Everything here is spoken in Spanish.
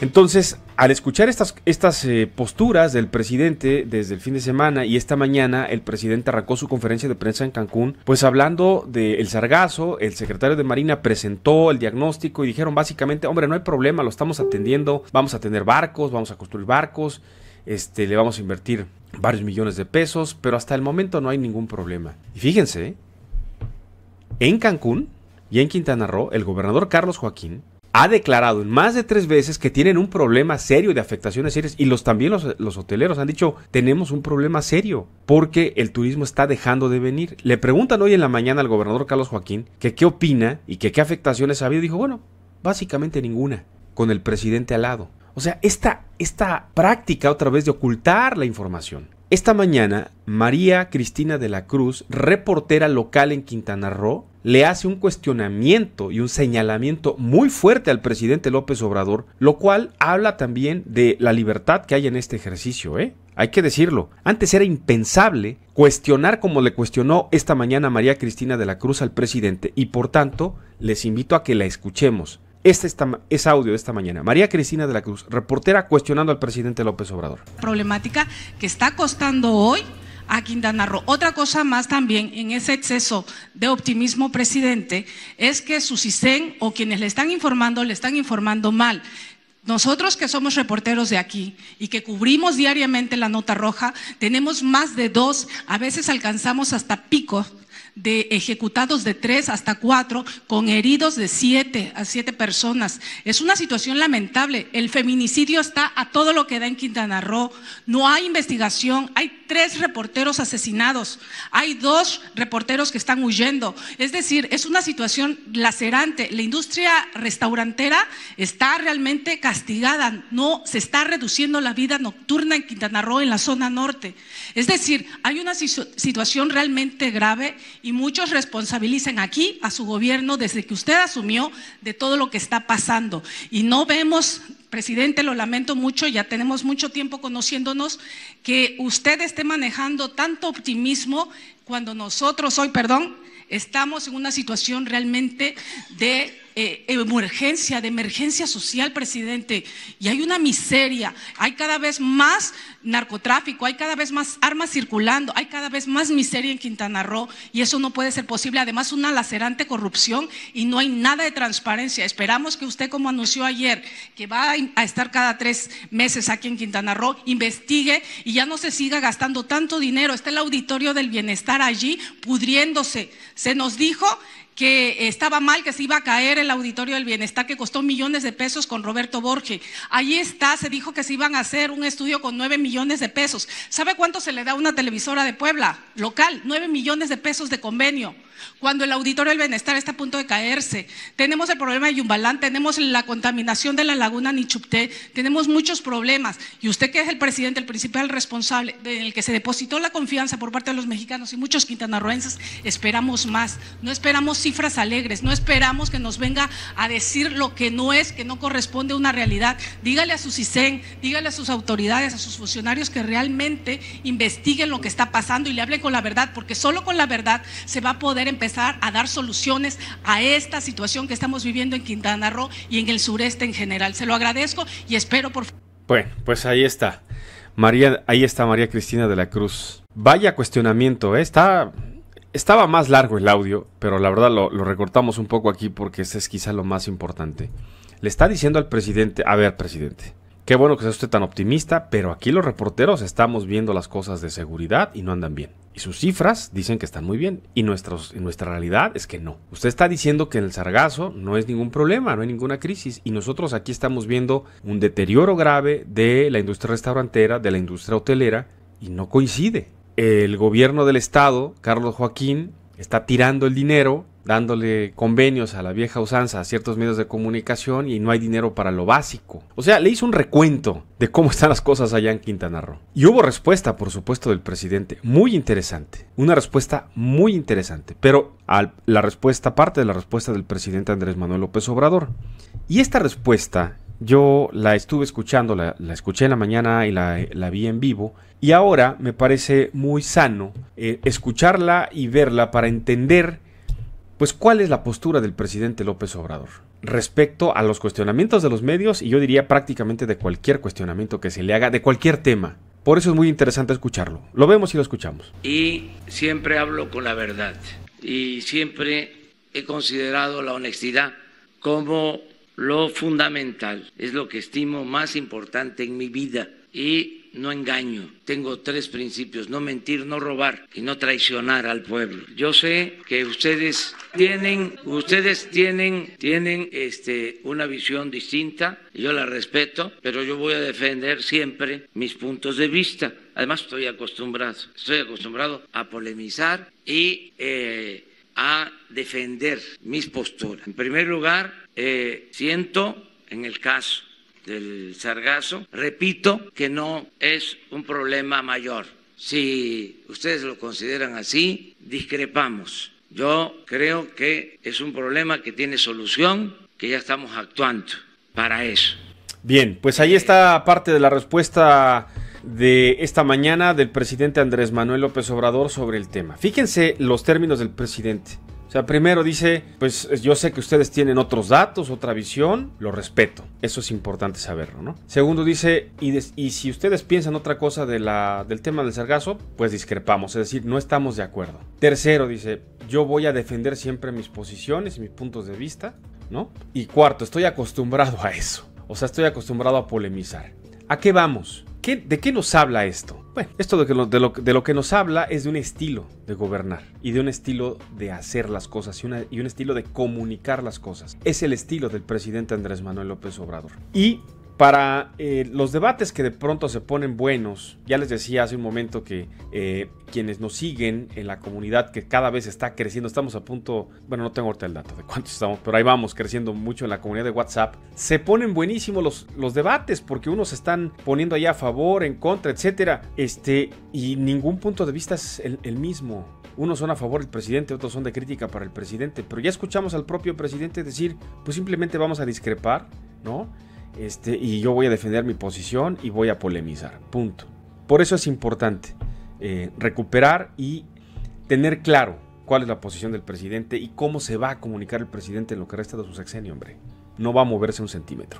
Entonces, al escuchar estas, estas eh, posturas del presidente desde el fin de semana y esta mañana, el presidente arrancó su conferencia de prensa en Cancún, pues hablando del sargazo, el secretario de Marina presentó el diagnóstico y dijeron básicamente, hombre, no hay problema, lo estamos atendiendo, vamos a tener barcos, vamos a construir barcos, este, le vamos a invertir varios millones de pesos, pero hasta el momento no hay ningún problema. Y fíjense, en Cancún y en Quintana Roo, el gobernador Carlos Joaquín ha declarado en más de tres veces que tienen un problema serio de afectaciones serias y los también los, hoteleros han dicho tenemos un problema serio porque el turismo está dejando de venir. Le preguntan hoy en la mañana al gobernador Carlos Joaquín que qué opina y que qué afectaciones ha habido. Dijo, bueno, básicamente ninguna, con el presidente al lado. O sea, esta, esta práctica otra vez de ocultar la información. Esta mañana, María Cristina de la Cruz, reportera local en Quintana Roo, le hace un cuestionamiento y un señalamiento muy fuerte al presidente López Obrador, lo cual habla también de la libertad que hay en este ejercicio, ¿eh? Hay que decirlo, antes era impensable cuestionar como le cuestionó esta mañana María Cristina de la Cruz al presidente y por tanto les invito a que la escuchemos. Este es audio de esta mañana. María Cristina de la Cruz, reportera cuestionando al presidente López Obrador. Problemática que está costando hoy a Quintana Roo. Otra cosa más también en ese exceso de optimismo, presidente, es que su CISEN o quienes le están informando le están informando mal. Nosotros que somos reporteros de aquí y que cubrimos diariamente la nota roja, tenemos más de dos, a veces alcanzamos hasta pico de ejecutados de tres hasta cuatro, con heridos de siete a siete personas. Es una situación lamentable. El feminicidio está a todo lo que da en Quintana Roo. No hay investigación, hay tres reporteros asesinados, hay dos reporteros que están huyendo. Es decir, es una situación lacerante. La industria restaurantera está realmente castigada, no se está reduciendo la vida nocturna en Quintana Roo, en la zona norte. Es decir, hay una situación realmente grave y muchos responsabilizan aquí a su gobierno desde que usted asumió de todo lo que está pasando. Y no vemos presidente, lo lamento mucho, ya tenemos mucho tiempo conociéndonos, que usted esté manejando tanto optimismo cuando nosotros hoy, perdón, estamos en una situación realmente de eh, emergencia, de emergencia social, presidente, y hay una miseria, hay cada vez más narcotráfico, hay cada vez más armas circulando, hay cada vez más miseria en Quintana Roo, y eso no puede ser posible. Además, una lacerante corrupción y no hay nada de transparencia. Esperamos que usted, como anunció ayer, que va a estar cada tres meses aquí en Quintana Roo, investigue y ya no se siga gastando tanto dinero. Está el auditorio del bienestar allí pudriéndose. Se nos dijo que estaba mal, que se iba a caer el auditorio del bienestar, que costó millones de pesos con Roberto Borges. Ahí está, se dijo que se iban a hacer un estudio con nueve millones de pesos. ¿Sabe cuánto se le da a una televisora de Puebla local? nueve millones de pesos de convenio. Cuando el auditorio del bienestar está a punto de caerse, tenemos el problema de Yumbalán, tenemos la contaminación de la laguna Nichupté, tenemos muchos problemas. Y usted que es el presidente, el principal responsable, del que se depositó la confianza por parte de los mexicanos y muchos quintanarroenses, esperamos más. No esperamos cifras alegres, no esperamos que nos venga a decir lo que no es, que no corresponde a una realidad. Dígale a su CISEN, dígale a sus autoridades, a sus funcionarios que realmente investiguen lo que está pasando y le hablen con la verdad, porque solo con la verdad se va a poder empezar a dar soluciones a esta situación que estamos viviendo en Quintana Roo y en el sureste en general. Se lo agradezco y espero por Bueno, pues ahí está. María, ahí está María Cristina de la Cruz. Vaya cuestionamiento, ¿eh? está estaba más largo el audio, pero la verdad lo, recortamos un poco aquí porque ese es quizá lo más importante. Le está diciendo al presidente, a ver presidente, qué bueno que sea usted tan optimista, pero aquí los reporteros estamos viendo las cosas de seguridad y no andan bien. Y sus cifras dicen que están muy bien y nuestra realidad es que no. Usted está diciendo que en el sargazo no es ningún problema, no hay ninguna crisis y nosotros aquí estamos viendo un deterioro grave de la industria restaurantera, de la industria hotelera y no coincide el gobierno del estado, Carlos Joaquín, está tirando el dinero, dándole convenios a la vieja usanza a ciertos medios de comunicación y no hay dinero para lo básico. O sea, le hizo un recuento de cómo están las cosas allá en Quintana Roo. Y hubo respuesta, por supuesto, del presidente, muy interesante, una respuesta muy interesante, pero la respuesta, parte de la respuesta del presidente Andrés Manuel López Obrador. Y esta respuesta yo la estuve escuchando, la, escuché en la mañana y la, vi en vivo. Y ahora me parece muy sano eh, escucharla y verla para entender pues cuál es la postura del presidente López Obrador respecto a los cuestionamientos de los medios y yo diría prácticamente de cualquier cuestionamiento que se le haga, de cualquier tema. Por eso es muy interesante escucharlo. Lo vemos y lo escuchamos. Y siempre hablo con la verdad y siempre he considerado la honestidad como lo fundamental, es lo que estimo más importante en mi vida y no engaño. Tengo tres principios, no mentir, no robar y no traicionar al pueblo. Yo sé que ustedes tienen, ustedes tienen, tienen este, una visión distinta, y yo la respeto, pero yo voy a defender siempre mis puntos de vista. Además estoy acostumbrado, estoy acostumbrado a polemizar y eh, a defender mis posturas. En primer lugar, eh, siento en el caso del sargazo, repito que no es un problema mayor. Si ustedes lo consideran así, discrepamos. Yo creo que es un problema que tiene solución, que ya estamos actuando para eso. Bien, pues ahí está parte de la respuesta de esta mañana del presidente Andrés Manuel López Obrador sobre el tema. Fíjense los términos del presidente. O sea, primero dice, pues yo sé que ustedes tienen otros datos, otra visión, lo respeto. Eso es importante saberlo, ¿no? Segundo dice, y, si ustedes piensan otra cosa del tema del sargazo, pues discrepamos, es decir, no estamos de acuerdo. Tercero dice, yo voy a defender siempre mis posiciones y mis puntos de vista, ¿no? Y cuarto, estoy acostumbrado a eso. O sea, estoy acostumbrado a polemizar. ¿A qué vamos? de qué nos habla esto? Bueno, esto de, que lo, de, lo, que nos habla es de un estilo de gobernar y de un estilo de hacer las cosas y, y un estilo de comunicar las cosas. Es el estilo del presidente Andrés Manuel López Obrador. Y para eh, los debates que de pronto se ponen buenos, ya les decía hace un momento que eh, quienes nos siguen en la comunidad que cada vez está creciendo, estamos a punto, bueno, no tengo ahorita el dato de cuántos estamos, pero ahí vamos creciendo mucho en la comunidad de WhatsApp, se ponen buenísimos los, los debates porque unos están poniendo allá a favor, en contra, etcétera, este, y ningún punto de vista es el mismo. Unos son a favor del presidente, otros son de crítica para el presidente, pero ya escuchamos al propio presidente decir, pues simplemente vamos a discrepar, ¿no? Este, y yo voy a defender mi posición y voy a polemizar. Punto. Por eso es importante eh, recuperar y tener claro cuál es la posición del presidente y cómo se va a comunicar el presidente en lo que resta de su sexenio, hombre. No va a moverse un centímetro.